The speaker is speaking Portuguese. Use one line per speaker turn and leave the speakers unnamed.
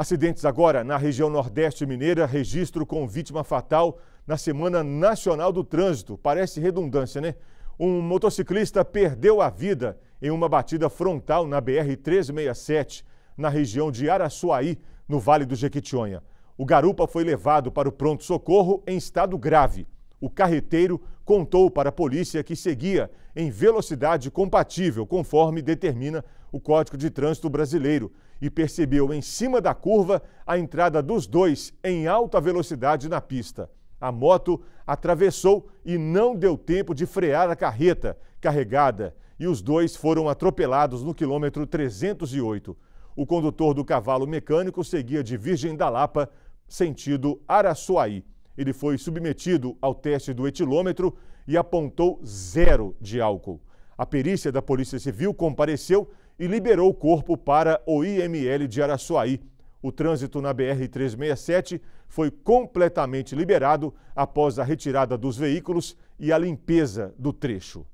Acidentes agora na região Nordeste Mineira, registro com vítima fatal na Semana Nacional do Trânsito. Parece redundância, né? Um motociclista perdeu a vida em uma batida frontal na BR-367, na região de Araçuaí, no Vale do Jequitinhonha. O garupa foi levado para o pronto-socorro em estado grave o carreteiro contou para a polícia que seguia em velocidade compatível, conforme determina o Código de Trânsito Brasileiro, e percebeu em cima da curva a entrada dos dois em alta velocidade na pista. A moto atravessou e não deu tempo de frear a carreta carregada, e os dois foram atropelados no quilômetro 308. O condutor do cavalo mecânico seguia de Virgem da Lapa, sentido Araçuaí ele foi submetido ao teste do etilômetro e apontou zero de álcool. A perícia da Polícia Civil compareceu e liberou o corpo para o IML de Araçuaí. O trânsito na BR-367 foi completamente liberado após a retirada dos veículos e a limpeza do trecho.